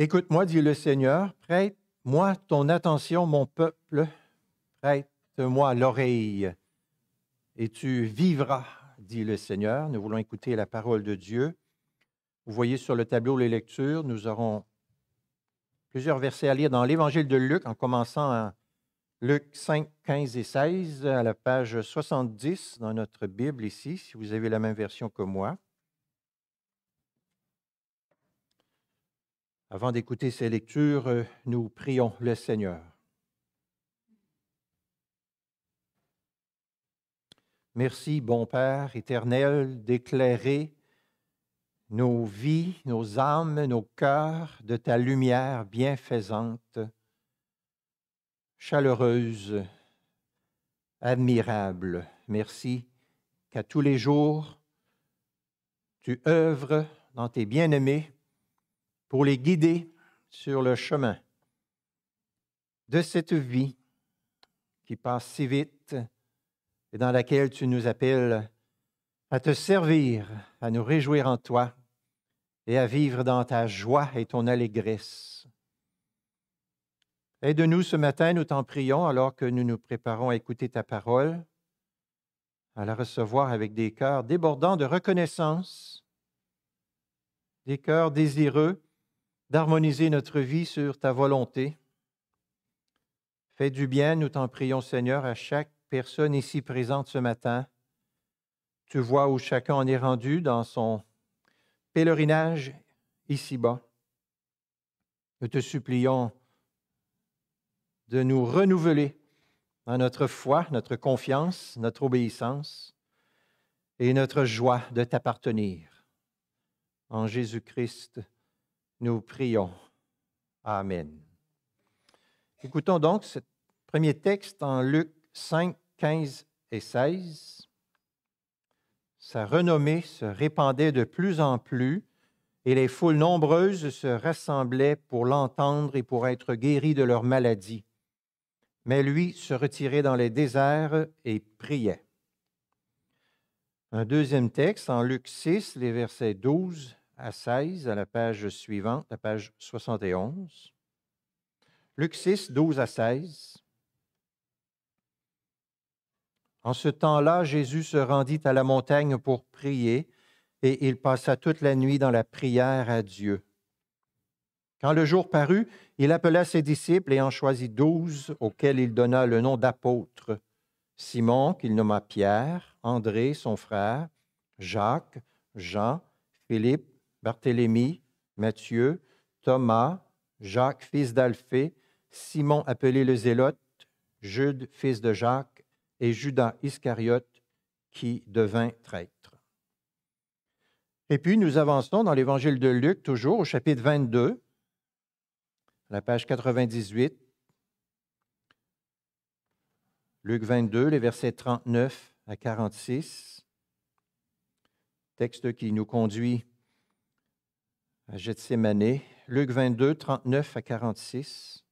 Écoute-moi, dit le Seigneur, prête-moi ton attention, mon peuple, prête-moi l'oreille, et tu vivras, dit le Seigneur. Nous voulons écouter la parole de Dieu. Vous voyez sur le tableau les lectures, nous aurons plusieurs versets à lire dans l'Évangile de Luc, en commençant à Luc 5, 15 et 16, à la page 70 dans notre Bible ici, si vous avez la même version que moi. Avant d'écouter ces lectures, euh, nous prions le Seigneur. Merci, bon Père éternel, d'éclairer nos vies, nos âmes, nos cœurs de ta lumière bienfaisante, chaleureuse, admirable. Merci qu'à tous les jours, tu œuvres dans tes bien-aimés pour les guider sur le chemin de cette vie qui passe si vite et dans laquelle tu nous appelles à te servir, à nous réjouir en toi et à vivre dans ta joie et ton allégresse. Aide-nous ce matin, nous t'en prions, alors que nous nous préparons à écouter ta parole, à la recevoir avec des cœurs débordants de reconnaissance, des cœurs désireux d'harmoniser notre vie sur ta volonté. Fais du bien, nous t'en prions Seigneur, à chaque personne ici présente ce matin. Tu vois où chacun en est rendu dans son pèlerinage ici-bas. Nous te supplions de nous renouveler dans notre foi, notre confiance, notre obéissance et notre joie de t'appartenir. En Jésus-Christ, nous prions. Amen. Écoutons donc ce premier texte en Luc 5, 15 et 16. Sa renommée se répandait de plus en plus et les foules nombreuses se rassemblaient pour l'entendre et pour être guéries de leur maladie. Mais lui se retirait dans les déserts et priait. Un deuxième texte en Luc 6, les versets 12 à 16, à la page suivante, la page 71. Luc 6, 12 à 16. En ce temps-là, Jésus se rendit à la montagne pour prier, et il passa toute la nuit dans la prière à Dieu. Quand le jour parut, il appela ses disciples et en choisit douze, auxquels il donna le nom d'apôtres. Simon, qu'il nomma Pierre, André, son frère, Jacques, Jean, Philippe, Barthélemy, Matthieu, Thomas, Jacques, fils d'Alphée, Simon appelé le Zélote, Jude, fils de Jacques, et Judas Iscariote, qui devint traître. Et puis nous avançons dans l'Évangile de Luc, toujours au chapitre 22, la page 98. Luc 22, les versets 39 à 46, texte qui nous conduit à Gethsemane, Luc 22, 39 à 46.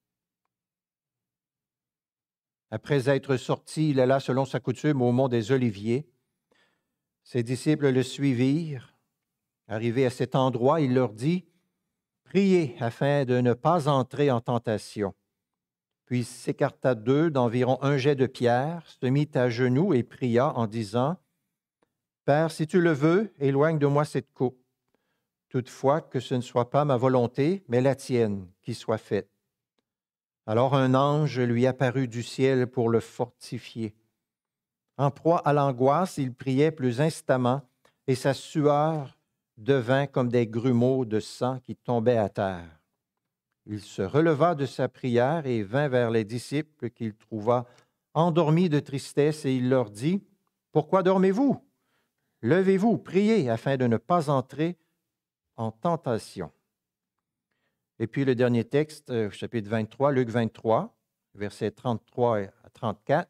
Après être sorti, il alla selon sa coutume au mont des Oliviers. Ses disciples le suivirent. Arrivé à cet endroit, il leur dit, Priez afin de ne pas entrer en tentation. Puis s'écarta d'eux d'environ un jet de pierre, se mit à genoux et pria en disant, Père, si tu le veux, éloigne de moi cette coupe toutefois que ce ne soit pas ma volonté, mais la tienne qui soit faite. Alors un ange lui apparut du ciel pour le fortifier. En proie à l'angoisse, il priait plus instamment, et sa sueur devint comme des grumeaux de sang qui tombaient à terre. Il se releva de sa prière et vint vers les disciples qu'il trouva endormis de tristesse, et il leur dit, Pourquoi dormez-vous Levez-vous, priez, afin de ne pas entrer en tentation. Et puis le dernier texte, euh, chapitre 23, Luc 23, versets 33 à 34,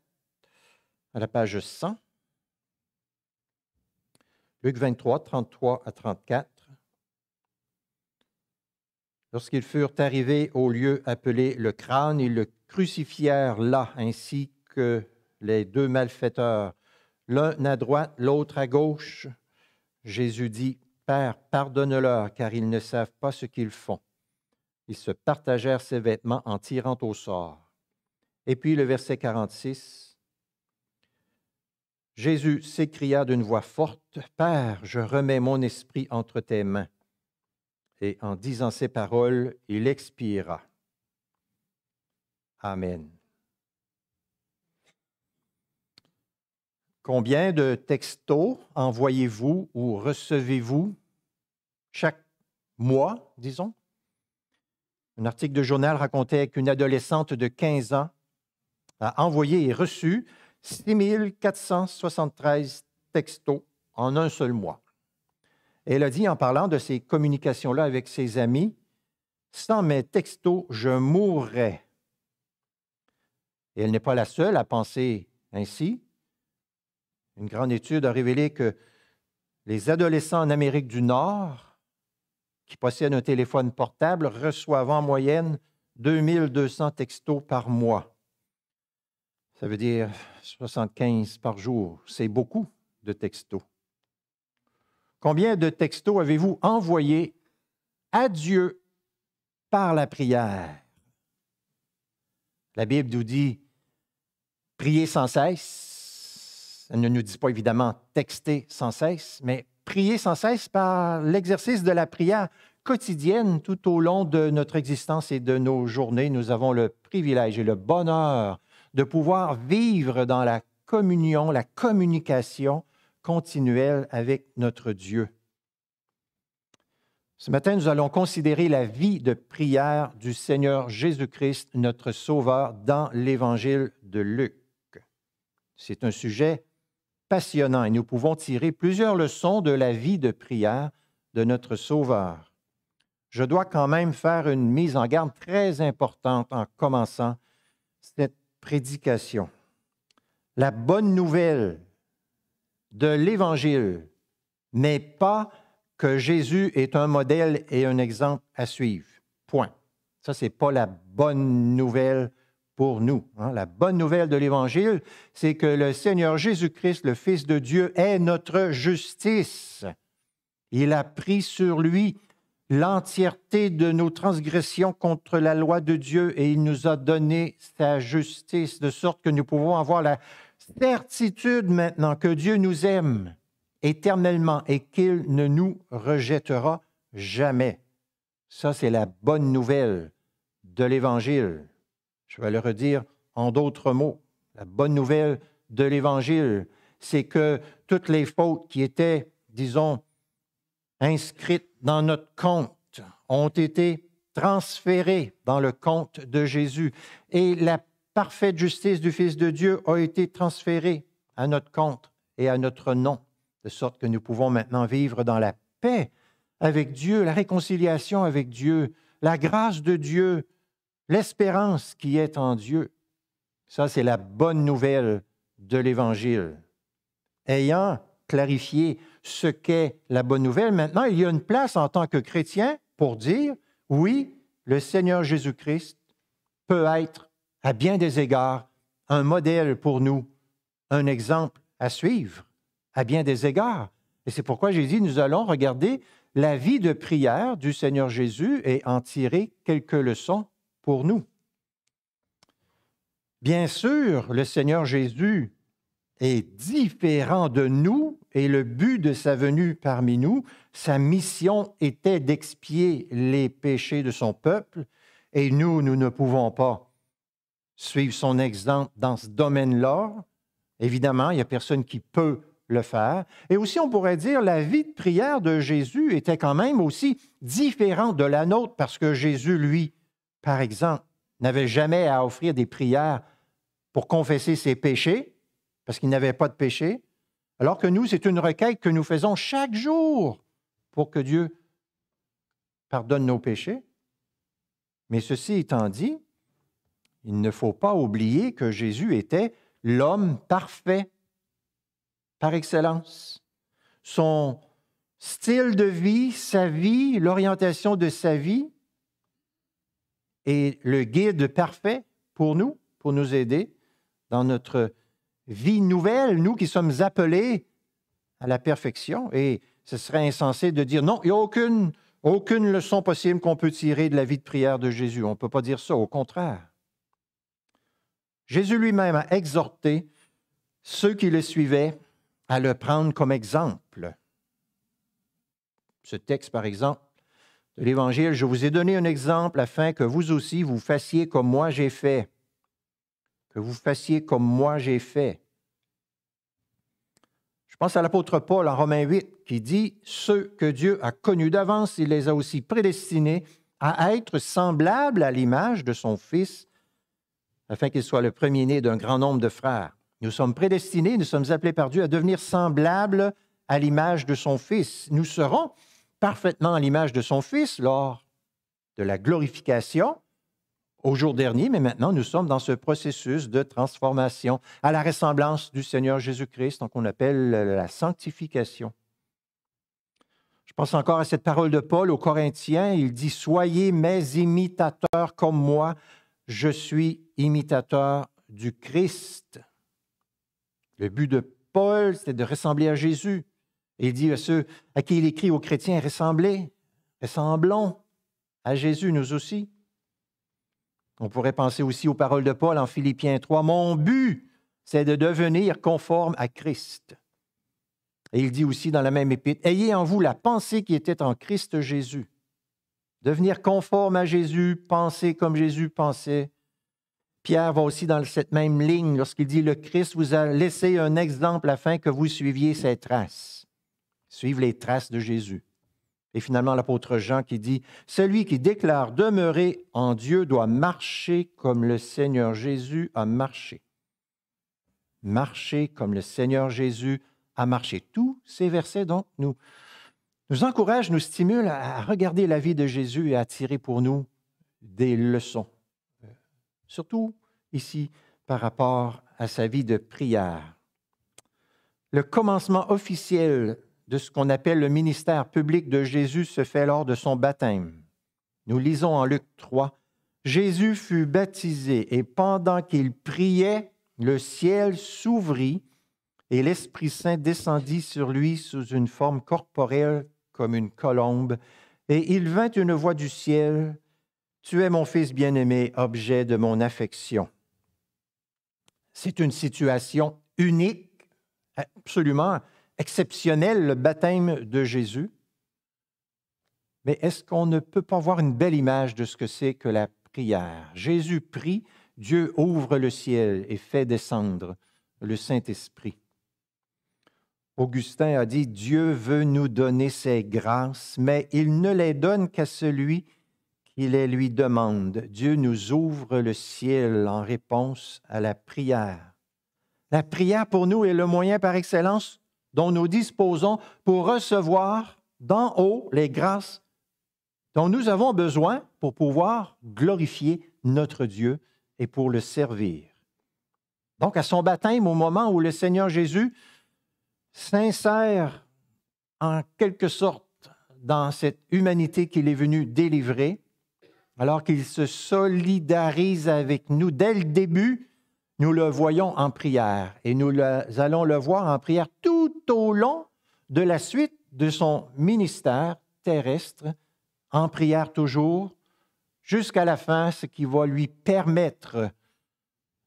à la page 100. Luc 23, 33 à 34. Lorsqu'ils furent arrivés au lieu appelé le crâne, ils le crucifièrent là, ainsi que les deux malfaiteurs, l'un à droite, l'autre à gauche. Jésus dit, Père, pardonne-leur, car ils ne savent pas ce qu'ils font. Ils se partagèrent ses vêtements en tirant au sort. Et puis le verset 46. Jésus s'écria d'une voix forte, Père, je remets mon esprit entre tes mains. Et en disant ces paroles, il expira. Amen. Combien de textos envoyez-vous ou recevez-vous chaque mois, disons? Un article de journal racontait qu'une adolescente de 15 ans a envoyé et reçu 6473 textos en un seul mois. elle a dit en parlant de ces communications-là avec ses amis, Sans mes textos, je mourrais. Et elle n'est pas la seule à penser ainsi. Une grande étude a révélé que les adolescents en Amérique du Nord qui possèdent un téléphone portable reçoivent en moyenne 2200 textos par mois. Ça veut dire 75 par jour. C'est beaucoup de textos. Combien de textos avez-vous envoyé à Dieu par la prière? La Bible nous dit, priez sans cesse, ça ne nous dit pas évidemment texter sans cesse, mais prier sans cesse par l'exercice de la prière quotidienne tout au long de notre existence et de nos journées. Nous avons le privilège et le bonheur de pouvoir vivre dans la communion, la communication continuelle avec notre Dieu. Ce matin, nous allons considérer la vie de prière du Seigneur Jésus-Christ, notre Sauveur, dans l'Évangile de Luc. C'est un sujet passionnant et nous pouvons tirer plusieurs leçons de la vie de prière de notre Sauveur. Je dois quand même faire une mise en garde très importante en commençant cette prédication. La bonne nouvelle de l'Évangile n'est pas que Jésus est un modèle et un exemple à suivre. Point. Ça, ce n'est pas la bonne nouvelle pour nous. Hein. La bonne nouvelle de l'Évangile, c'est que le Seigneur Jésus-Christ, le Fils de Dieu, est notre justice. Il a pris sur lui l'entièreté de nos transgressions contre la loi de Dieu et il nous a donné sa justice, de sorte que nous pouvons avoir la certitude maintenant que Dieu nous aime éternellement et qu'il ne nous rejettera jamais. Ça, c'est la bonne nouvelle de l'Évangile. Je vais le redire en d'autres mots. La bonne nouvelle de l'Évangile, c'est que toutes les fautes qui étaient, disons, inscrites dans notre compte ont été transférées dans le compte de Jésus et la parfaite justice du Fils de Dieu a été transférée à notre compte et à notre nom, de sorte que nous pouvons maintenant vivre dans la paix avec Dieu, la réconciliation avec Dieu, la grâce de Dieu, L'espérance qui est en Dieu, ça c'est la bonne nouvelle de l'Évangile. Ayant clarifié ce qu'est la bonne nouvelle, maintenant il y a une place en tant que chrétien pour dire, oui, le Seigneur Jésus-Christ peut être, à bien des égards, un modèle pour nous, un exemple à suivre, à bien des égards. Et c'est pourquoi j'ai dit, nous allons regarder la vie de prière du Seigneur Jésus et en tirer quelques leçons pour nous. Bien sûr, le Seigneur Jésus est différent de nous et le but de sa venue parmi nous, sa mission était d'expier les péchés de son peuple et nous, nous ne pouvons pas suivre son exemple dans ce domaine-là. Évidemment, il n'y a personne qui peut le faire. Et aussi, on pourrait dire, la vie de prière de Jésus était quand même aussi différente de la nôtre parce que Jésus, lui, par exemple, n'avait jamais à offrir des prières pour confesser ses péchés, parce qu'il n'avait pas de péché, alors que nous, c'est une requête que nous faisons chaque jour pour que Dieu pardonne nos péchés. Mais ceci étant dit, il ne faut pas oublier que Jésus était l'homme parfait par excellence. Son style de vie, sa vie, l'orientation de sa vie et le guide parfait pour nous, pour nous aider dans notre vie nouvelle, nous qui sommes appelés à la perfection. Et ce serait insensé de dire non, il n'y a aucune, aucune leçon possible qu'on peut tirer de la vie de prière de Jésus. On ne peut pas dire ça, au contraire. Jésus lui-même a exhorté ceux qui le suivaient à le prendre comme exemple. Ce texte, par exemple, de l'Évangile, je vous ai donné un exemple afin que vous aussi vous fassiez comme moi j'ai fait. Que vous fassiez comme moi j'ai fait. Je pense à l'apôtre Paul en Romains 8 qui dit, Ceux que Dieu a connus d'avance, il les a aussi prédestinés à être semblables à l'image de son Fils, afin qu'il soit le premier-né d'un grand nombre de frères. Nous sommes prédestinés, nous sommes appelés par Dieu à devenir semblables à l'image de son Fils. Nous serons parfaitement à l'image de son Fils lors de la glorification au jour dernier, mais maintenant nous sommes dans ce processus de transformation à la ressemblance du Seigneur Jésus-Christ, donc on appelle la sanctification. Je pense encore à cette parole de Paul aux Corinthiens, il dit, Soyez mes imitateurs comme moi, je suis imitateur du Christ. Le but de Paul, c'était de ressembler à Jésus il dit à ceux à qui il écrit aux chrétiens, ressemblez, ressemblons à Jésus, nous aussi. On pourrait penser aussi aux paroles de Paul en Philippiens 3, Mon but, c'est de devenir conforme à Christ. Et il dit aussi dans la même épître, Ayez en vous la pensée qui était en Christ Jésus. Devenir conforme à Jésus, penser comme Jésus pensait. Pierre va aussi dans cette même ligne lorsqu'il dit, Le Christ vous a laissé un exemple afin que vous suiviez ses traces suivre les traces de Jésus. Et finalement, l'apôtre Jean qui dit, Celui qui déclare demeurer en Dieu doit marcher comme le Seigneur Jésus a marché. Marcher comme le Seigneur Jésus a marché. Tous ces versets, donc, nous, nous encouragent, nous stimulent à regarder la vie de Jésus et à tirer pour nous des leçons. Euh, surtout ici, par rapport à sa vie de prière. Le commencement officiel de ce qu'on appelle le ministère public de Jésus se fait lors de son baptême. Nous lisons en Luc 3, Jésus fut baptisé et pendant qu'il priait, le ciel s'ouvrit et l'Esprit Saint descendit sur lui sous une forme corporelle comme une colombe, et il vint une voix du ciel, Tu es mon Fils bien-aimé, objet de mon affection. C'est une situation unique, absolument, exceptionnel, le baptême de Jésus. Mais est-ce qu'on ne peut pas voir une belle image de ce que c'est que la prière? Jésus prie, Dieu ouvre le ciel et fait descendre le Saint-Esprit. Augustin a dit, Dieu veut nous donner ses grâces, mais il ne les donne qu'à celui qui les lui demande. Dieu nous ouvre le ciel en réponse à la prière. La prière pour nous est le moyen par excellence dont nous disposons pour recevoir d'en haut les grâces dont nous avons besoin pour pouvoir glorifier notre Dieu et pour le servir. Donc à son baptême, au moment où le Seigneur Jésus s'insère en quelque sorte dans cette humanité qu'il est venu délivrer, alors qu'il se solidarise avec nous dès le début, nous le voyons en prière et nous le, allons le voir en prière tout tout au long de la suite de son ministère terrestre, en prière toujours, jusqu'à la fin, ce qui va lui permettre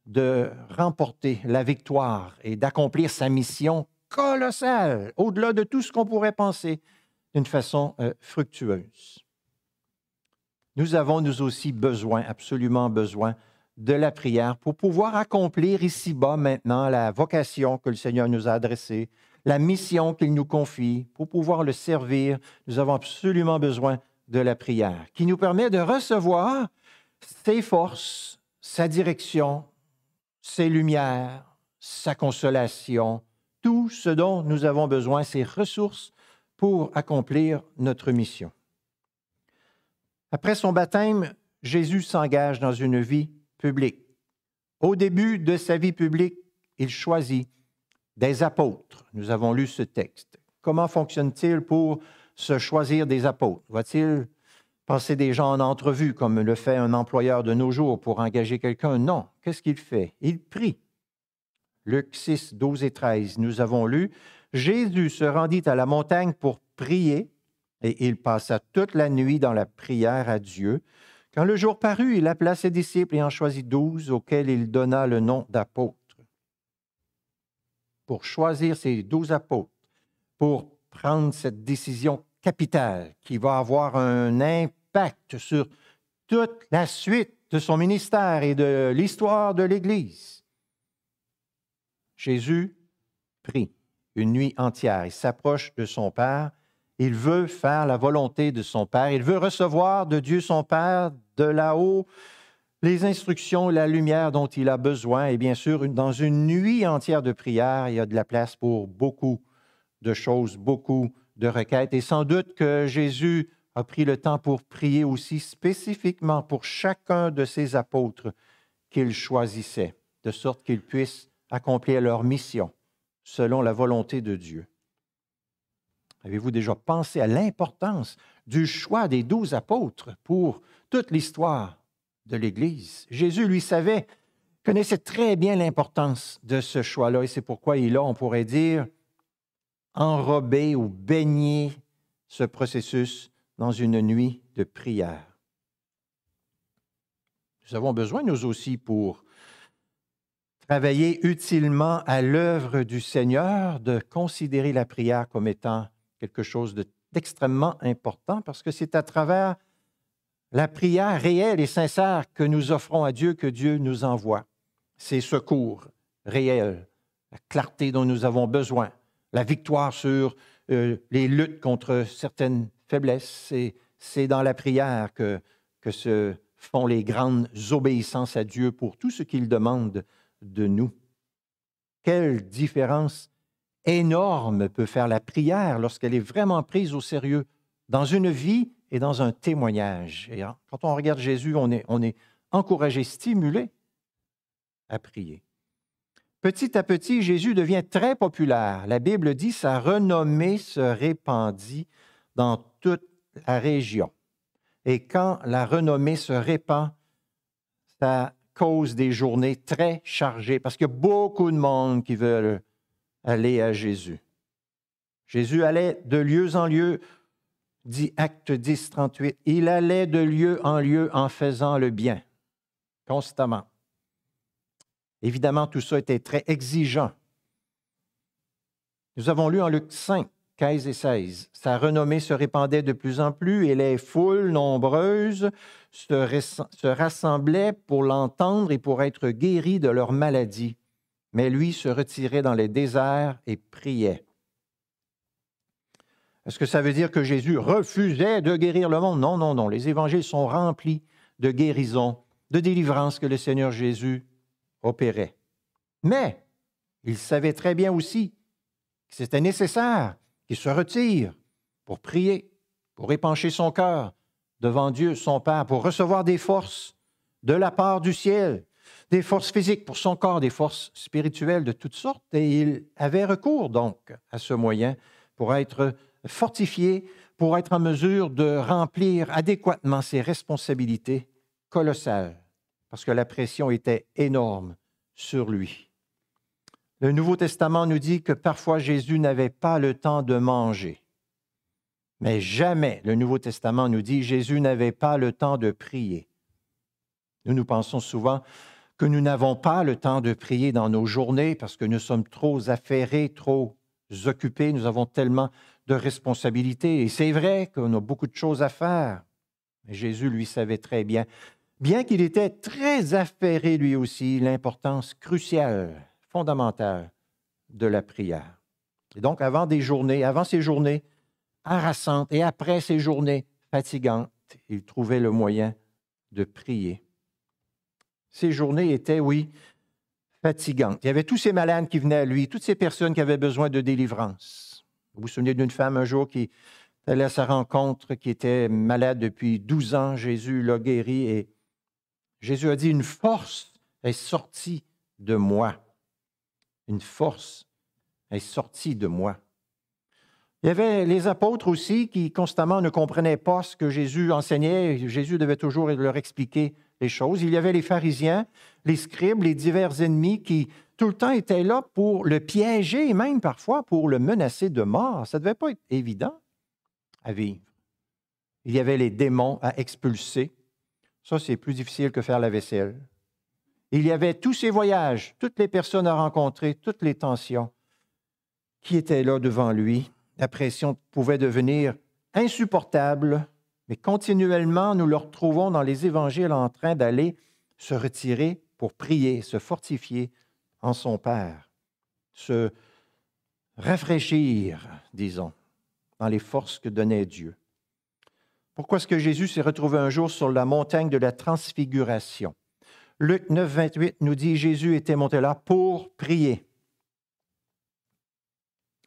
de remporter la victoire et d'accomplir sa mission colossale, au-delà de tout ce qu'on pourrait penser, d'une façon euh, fructueuse. Nous avons nous aussi besoin, absolument besoin, de la prière pour pouvoir accomplir ici-bas maintenant la vocation que le Seigneur nous a adressée, la mission qu'il nous confie, pour pouvoir le servir, nous avons absolument besoin de la prière, qui nous permet de recevoir ses forces, sa direction, ses lumières, sa consolation, tout ce dont nous avons besoin, ses ressources pour accomplir notre mission. Après son baptême, Jésus s'engage dans une vie publique. Au début de sa vie publique, il choisit des apôtres. Nous avons lu ce texte. Comment fonctionne-t-il pour se choisir des apôtres? Va-t-il passer des gens en entrevue comme le fait un employeur de nos jours pour engager quelqu'un? Non. Qu'est-ce qu'il fait? Il prie. Luc 6, 12 et 13, nous avons lu, Jésus se rendit à la montagne pour prier et il passa toute la nuit dans la prière à Dieu. Quand le jour parut, il appela ses disciples et en choisit douze auxquels il donna le nom d'apôtres pour choisir ses douze apôtres, pour prendre cette décision capitale qui va avoir un impact sur toute la suite de son ministère et de l'histoire de l'Église. Jésus prie une nuit entière. Il s'approche de son Père. Il veut faire la volonté de son Père. Il veut recevoir de Dieu son Père de là-haut les instructions, la lumière dont il a besoin. Et bien sûr, dans une nuit entière de prière, il y a de la place pour beaucoup de choses, beaucoup de requêtes. Et sans doute que Jésus a pris le temps pour prier aussi spécifiquement pour chacun de ses apôtres qu'il choisissait, de sorte qu'ils puissent accomplir leur mission selon la volonté de Dieu. Avez-vous déjà pensé à l'importance du choix des douze apôtres pour toute l'histoire de l'Église. Jésus, lui, savait, connaissait très bien l'importance de ce choix-là et c'est pourquoi il a, on pourrait dire, enrobé ou baigné ce processus dans une nuit de prière. Nous avons besoin, nous aussi, pour travailler utilement à l'œuvre du Seigneur, de considérer la prière comme étant quelque chose d'extrêmement important parce que c'est à travers la prière réelle et sincère que nous offrons à Dieu, que Dieu nous envoie, ses secours réels, la clarté dont nous avons besoin, la victoire sur euh, les luttes contre certaines faiblesses. C'est dans la prière que, que se font les grandes obéissances à Dieu pour tout ce qu'il demande de nous. Quelle différence énorme peut faire la prière lorsqu'elle est vraiment prise au sérieux dans une vie et dans un témoignage. quand on regarde Jésus, on est, encouragé, stimulé à prier. Petit à petit, Jésus devient très populaire. La Bible dit sa renommée se répandit dans toute la région. Et quand la renommée se répand, ça cause des journées très chargées parce qu'il y a beaucoup de monde qui veulent aller à Jésus. Jésus allait de lieu en lieu dit Acte 10, 38, il allait de lieu en lieu en faisant le bien, constamment. Évidemment, tout ça était très exigeant. Nous avons lu en Luc 5, 15 et 16, sa renommée se répandait de plus en plus et les foules nombreuses se rassemblaient pour l'entendre et pour être guéries de leur maladie. Mais lui se retirait dans les déserts et priait. Est-ce que ça veut dire que Jésus refusait de guérir le monde? Non, non, non. Les évangiles sont remplis de guérison, de délivrance que le Seigneur Jésus opérait. Mais il savait très bien aussi que c'était nécessaire qu'il se retire pour prier, pour épancher son cœur devant Dieu, son Père, pour recevoir des forces de la part du ciel, des forces physiques pour son corps, des forces spirituelles de toutes sortes, et il avait recours donc à ce moyen pour être fortifié pour être en mesure de remplir adéquatement ses responsabilités colossales, parce que la pression était énorme sur lui. Le Nouveau Testament nous dit que parfois Jésus n'avait pas le temps de manger, mais jamais le Nouveau Testament nous dit Jésus n'avait pas le temps de prier. Nous nous pensons souvent que nous n'avons pas le temps de prier dans nos journées parce que nous sommes trop affairés, trop occupés, nous avons tellement de responsabilité. Et c'est vrai qu'on a beaucoup de choses à faire. Jésus, lui, savait très bien, bien qu'il était très affairé lui aussi, l'importance cruciale, fondamentale de la prière. Et donc, avant des journées, avant ces journées harassantes et après ces journées fatigantes, il trouvait le moyen de prier. Ces journées étaient, oui, fatigantes. Il y avait tous ces malades qui venaient à lui, toutes ces personnes qui avaient besoin de délivrance. Vous vous souvenez d'une femme un jour qui allait à sa rencontre, qui était malade depuis 12 ans. Jésus l'a guérie et Jésus a dit, une force est sortie de moi. Une force est sortie de moi. Il y avait les apôtres aussi qui constamment ne comprenaient pas ce que Jésus enseignait. Jésus devait toujours leur expliquer choses. Il y avait les pharisiens, les scribes, les divers ennemis qui tout le temps étaient là pour le piéger et même parfois pour le menacer de mort. Ça ne devait pas être évident à vivre. Il y avait les démons à expulser. Ça, c'est plus difficile que faire la vaisselle. Il y avait tous ces voyages, toutes les personnes à rencontrer, toutes les tensions qui étaient là devant lui. La pression pouvait devenir insupportable mais continuellement, nous le retrouvons dans les évangiles en train d'aller se retirer pour prier, se fortifier en son Père, se rafraîchir, disons, dans les forces que donnait Dieu. Pourquoi est-ce que Jésus s'est retrouvé un jour sur la montagne de la transfiguration? Luc 9, 28 nous dit Jésus était monté là pour prier.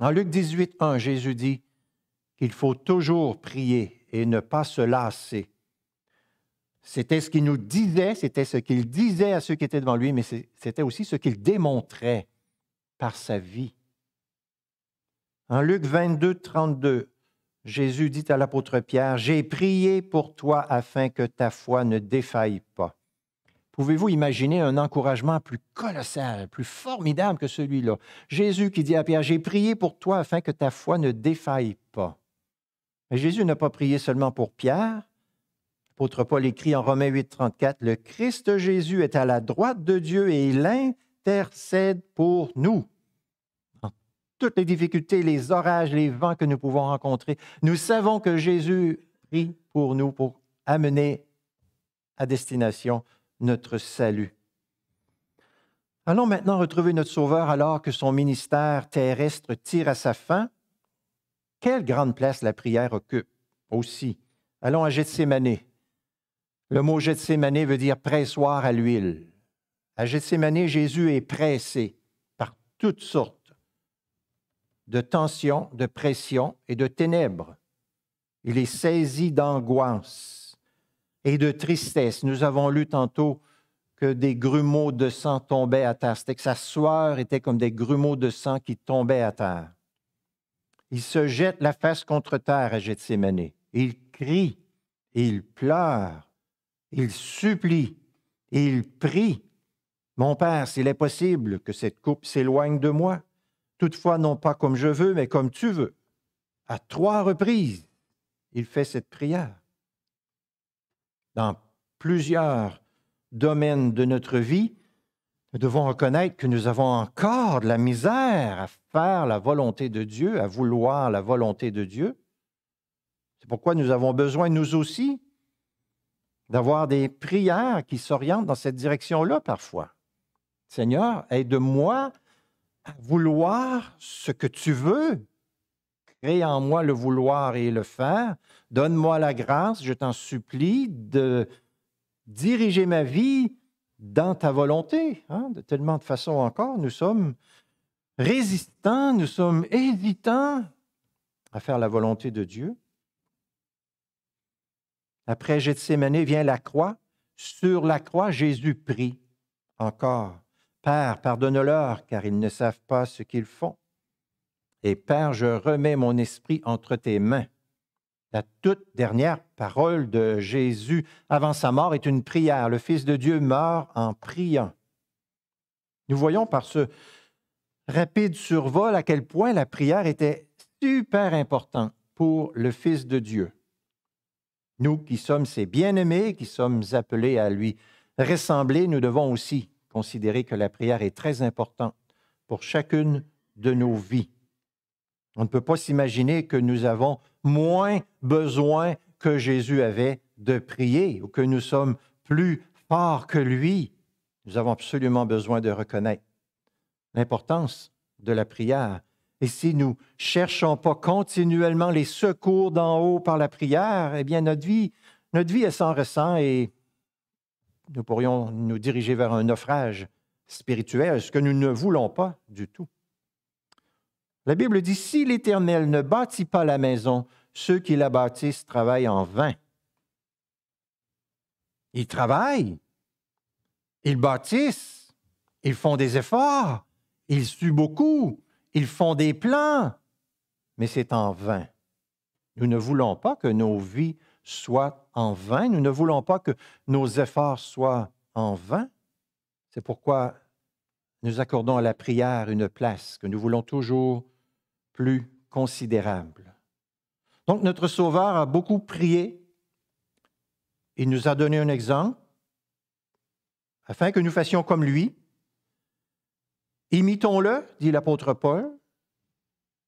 En Luc 18, 1, Jésus dit qu'il faut toujours prier et ne pas se lasser. C'était ce qu'il nous disait, c'était ce qu'il disait à ceux qui étaient devant lui, mais c'était aussi ce qu'il démontrait par sa vie. En Luc 22, 32, Jésus dit à l'apôtre Pierre, J'ai prié pour toi afin que ta foi ne défaille pas. Pouvez-vous imaginer un encouragement plus colossal, plus formidable que celui-là Jésus qui dit à Pierre, J'ai prié pour toi afin que ta foi ne défaille pas. Mais Jésus n'a pas prié seulement pour Pierre. L'apôtre Paul écrit en Romains 8, 34, Le Christ Jésus est à la droite de Dieu et il intercède pour nous. Dans toutes les difficultés, les orages, les vents que nous pouvons rencontrer, nous savons que Jésus prie pour nous pour amener à destination notre salut. Allons maintenant retrouver notre Sauveur alors que son ministère terrestre tire à sa fin. Quelle grande place la prière occupe aussi. Allons à Gethsemane. Le mot Gethsemane veut dire pressoir à l'huile. À Gethsemane, Jésus est pressé par toutes sortes de tensions, de pressions et de ténèbres. Il est saisi d'angoisse et de tristesse. Nous avons lu tantôt que des grumeaux de sang tombaient à terre. C'était que sa sueur était comme des grumeaux de sang qui tombaient à terre il se jette la face contre terre à Gethsemane. Il crie, il pleure, il supplie, il prie. Mon Père, s'il est possible que cette coupe s'éloigne de moi, toutefois non pas comme je veux, mais comme tu veux. À trois reprises, il fait cette prière. Dans plusieurs domaines de notre vie, nous devons reconnaître que nous avons encore de la misère à faire la volonté de Dieu, à vouloir la volonté de Dieu. C'est pourquoi nous avons besoin, nous aussi, d'avoir des prières qui s'orientent dans cette direction-là parfois. Seigneur, aide-moi à vouloir ce que tu veux. Crée en moi le vouloir et le faire. Donne-moi la grâce, je t'en supplie, de diriger ma vie dans ta volonté. Hein, de tellement de façons encore, nous sommes résistants, nous sommes hésitants à faire la volonté de Dieu. Après Gethsemane vient la croix. Sur la croix, Jésus prie encore. Père, pardonne-leur, car ils ne savent pas ce qu'ils font. Et Père, je remets mon esprit entre tes mains. La toute dernière parole de Jésus avant sa mort est une prière. Le Fils de Dieu meurt en priant. Nous voyons par ce rapide survol à quel point la prière était super importante pour le Fils de Dieu. Nous qui sommes ses bien-aimés, qui sommes appelés à lui ressembler, nous devons aussi considérer que la prière est très importante pour chacune de nos vies. On ne peut pas s'imaginer que nous avons moins besoin que Jésus avait de prier ou que nous sommes plus forts que lui. Nous avons absolument besoin de reconnaître l'importance de la prière. Et si nous cherchons pas continuellement les secours d'en haut par la prière, eh bien notre vie, notre vie, s'en ressent et nous pourrions nous diriger vers un naufrage spirituel, ce que nous ne voulons pas du tout. La Bible dit, si l'Éternel ne bâtit pas la maison, ceux qui la bâtissent travaillent en vain. Ils travaillent, ils bâtissent, ils font des efforts, ils suent beaucoup, ils font des plans, mais c'est en vain. Nous ne voulons pas que nos vies soient en vain, nous ne voulons pas que nos efforts soient en vain. C'est pourquoi nous accordons à la prière une place que nous voulons toujours plus considérable. Donc notre Sauveur a beaucoup prié. Il nous a donné un exemple afin que nous fassions comme lui. Imitons-le, dit l'apôtre Paul.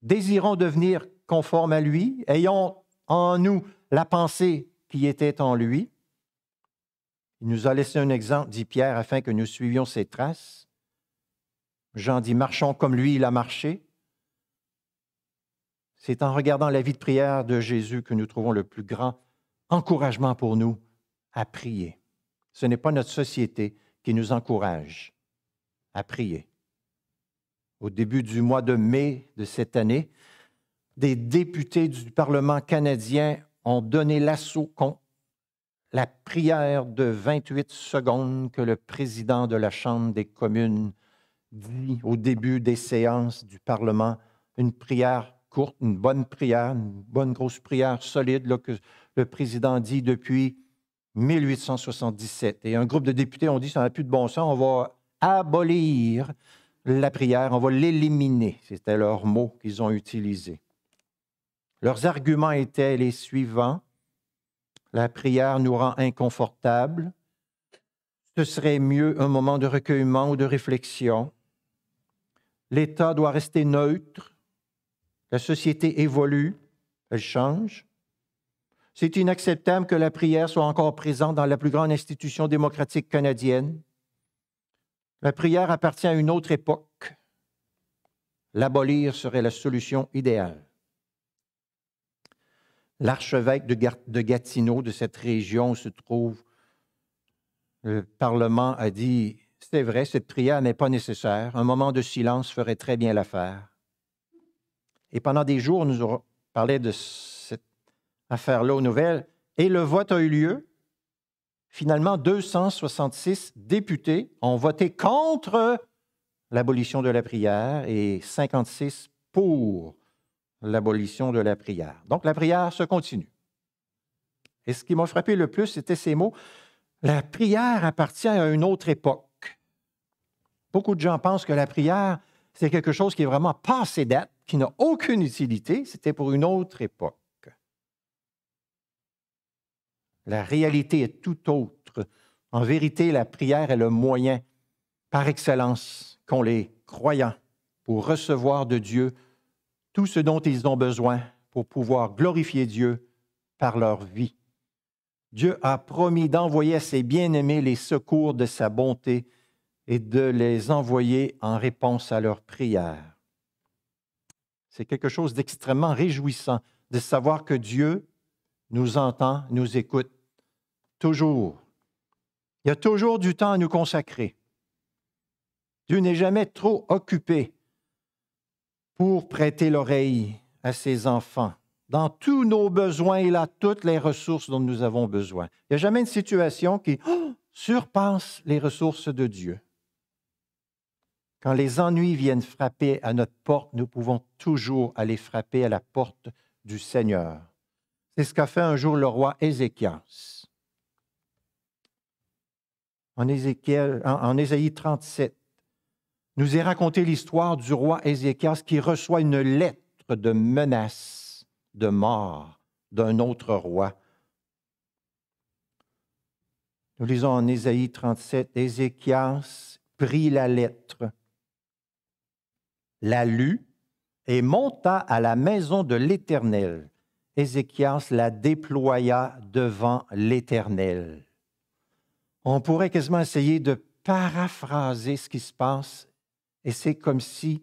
Désirons devenir conformes à lui. Ayons en nous la pensée qui était en lui. Il nous a laissé un exemple, dit Pierre, afin que nous suivions ses traces. Jean dit, marchons comme lui, il a marché. C'est en regardant la vie de prière de Jésus que nous trouvons le plus grand encouragement pour nous à prier. Ce n'est pas notre société qui nous encourage à prier. Au début du mois de mai de cette année, des députés du Parlement canadien ont donné l'assaut contre la prière de 28 secondes que le président de la Chambre des communes dit au début des séances du Parlement, une prière courte, une bonne prière, une bonne grosse prière solide là, que le président dit depuis 1877. Et un groupe de députés ont dit, ça n'a plus de bon sens, on va abolir la prière, on va l'éliminer. C'était leur mot qu'ils ont utilisé. Leurs arguments étaient les suivants. La prière nous rend inconfortables. Ce serait mieux un moment de recueillement ou de réflexion. L'État doit rester neutre. La société évolue, elle change. C'est inacceptable que la prière soit encore présente dans la plus grande institution démocratique canadienne. La prière appartient à une autre époque. L'abolir serait la solution idéale. L'archevêque de Gatineau de cette région se trouve le Parlement a dit, c'est vrai, cette prière n'est pas nécessaire. Un moment de silence ferait très bien l'affaire. Et pendant des jours, on nous parlait de cette affaire-là aux nouvelles. Et le vote a eu lieu. Finalement, 266 députés ont voté contre l'abolition de la prière et 56 pour l'abolition de la prière. Donc, la prière se continue. Et ce qui m'a frappé le plus, c'était ces mots. La prière appartient à une autre époque. Beaucoup de gens pensent que la prière, c'est quelque chose qui est vraiment passé d'être qui n'a aucune utilité, c'était pour une autre époque. La réalité est tout autre. En vérité, la prière est le moyen par excellence qu'ont les croyants pour recevoir de Dieu tout ce dont ils ont besoin pour pouvoir glorifier Dieu par leur vie. Dieu a promis d'envoyer à ses bien-aimés les secours de sa bonté et de les envoyer en réponse à leurs prières. C'est quelque chose d'extrêmement réjouissant de savoir que Dieu nous entend, nous écoute toujours. Il y a toujours du temps à nous consacrer. Dieu n'est jamais trop occupé pour prêter l'oreille à ses enfants dans tous nos besoins. Il a toutes les ressources dont nous avons besoin. Il n'y a jamais une situation qui oh, surpasse les ressources de Dieu. Quand les ennuis viennent frapper à notre porte, nous pouvons toujours aller frapper à la porte du Seigneur. C'est ce qu'a fait un jour le roi Ézéchias. En, Ésaïe 37, nous est raconté l'histoire du roi Ézéchias qui reçoit une lettre de menace de mort d'un autre roi. Nous lisons en Ésaïe 37, Ézéchias prit la lettre la lut et monta à la maison de l'Éternel. Ézéchias la déploya devant l'Éternel. On pourrait quasiment essayer de paraphraser ce qui se passe, et c'est comme si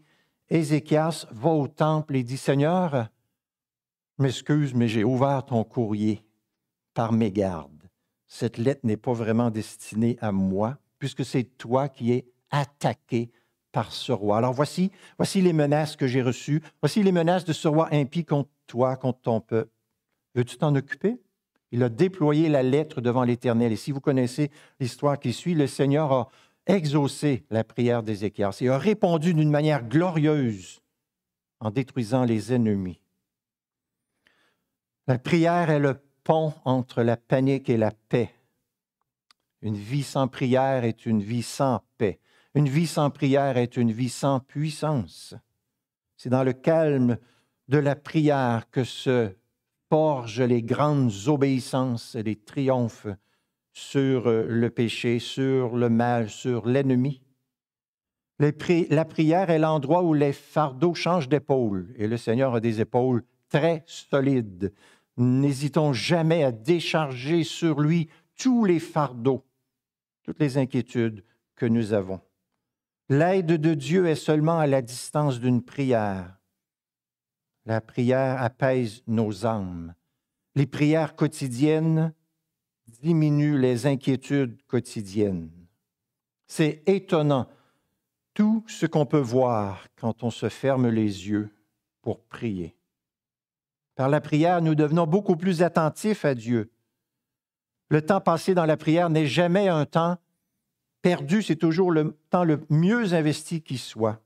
Ézéchias va au temple et dit Seigneur, m'excuse, mais j'ai ouvert ton courrier par mégarde. Cette lettre n'est pas vraiment destinée à moi, puisque c'est toi qui es attaqué par ce roi. Alors voici, voici les menaces que j'ai reçues, voici les menaces de ce roi impie contre toi, contre ton peuple. Veux-tu t'en occuper? Il a déployé la lettre devant l'Éternel. Et si vous connaissez l'histoire qui suit, le Seigneur a exaucé la prière d'Ézéchias et a répondu d'une manière glorieuse en détruisant les ennemis. La prière est le pont entre la panique et la paix. Une vie sans prière est une vie sans paix. Une vie sans prière est une vie sans puissance. C'est dans le calme de la prière que se forgent les grandes obéissances et les triomphes sur euh, le péché, sur le mal, sur l'ennemi. la prière est l'endroit où les fardeaux changent d'épaule et le Seigneur a des épaules très solides. N'hésitons jamais à décharger sur lui tous les fardeaux, toutes les inquiétudes que nous avons. L'aide de Dieu est seulement à la distance d'une prière. La prière apaise nos âmes. Les prières quotidiennes diminuent les inquiétudes quotidiennes. C'est étonnant tout ce qu'on peut voir quand on se ferme les yeux pour prier. Par la prière, nous devenons beaucoup plus attentifs à Dieu. Le temps passé dans la prière n'est jamais un temps perdu, c'est toujours le temps le mieux investi qui soit.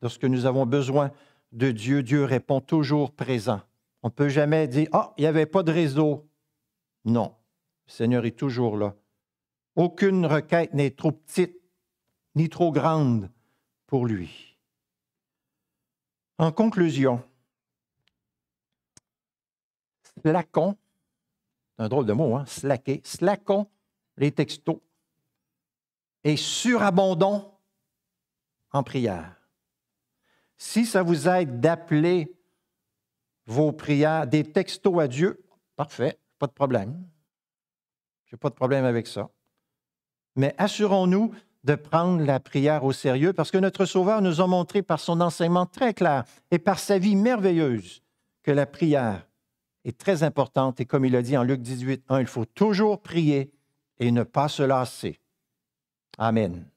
Lorsque nous avons besoin de Dieu, Dieu répond toujours présent. On ne peut jamais dire Ah, il n'y avait pas de réseau. Non, le Seigneur est toujours là. Aucune requête n'est trop petite ni trop grande pour lui. En conclusion, slackons, un drôle de mot, hein, slacker, slackons les textos et surabondons en prière. Si ça vous aide d'appeler vos prières, des textos à Dieu, parfait, pas de problème. Je n'ai pas de problème avec ça. Mais assurons-nous de prendre la prière au sérieux parce que notre Sauveur nous a montré par son enseignement très clair et par sa vie merveilleuse que la prière est très importante et comme il a dit en Luc 18, 1, il faut toujours prier et ne pas se lasser. 아멘.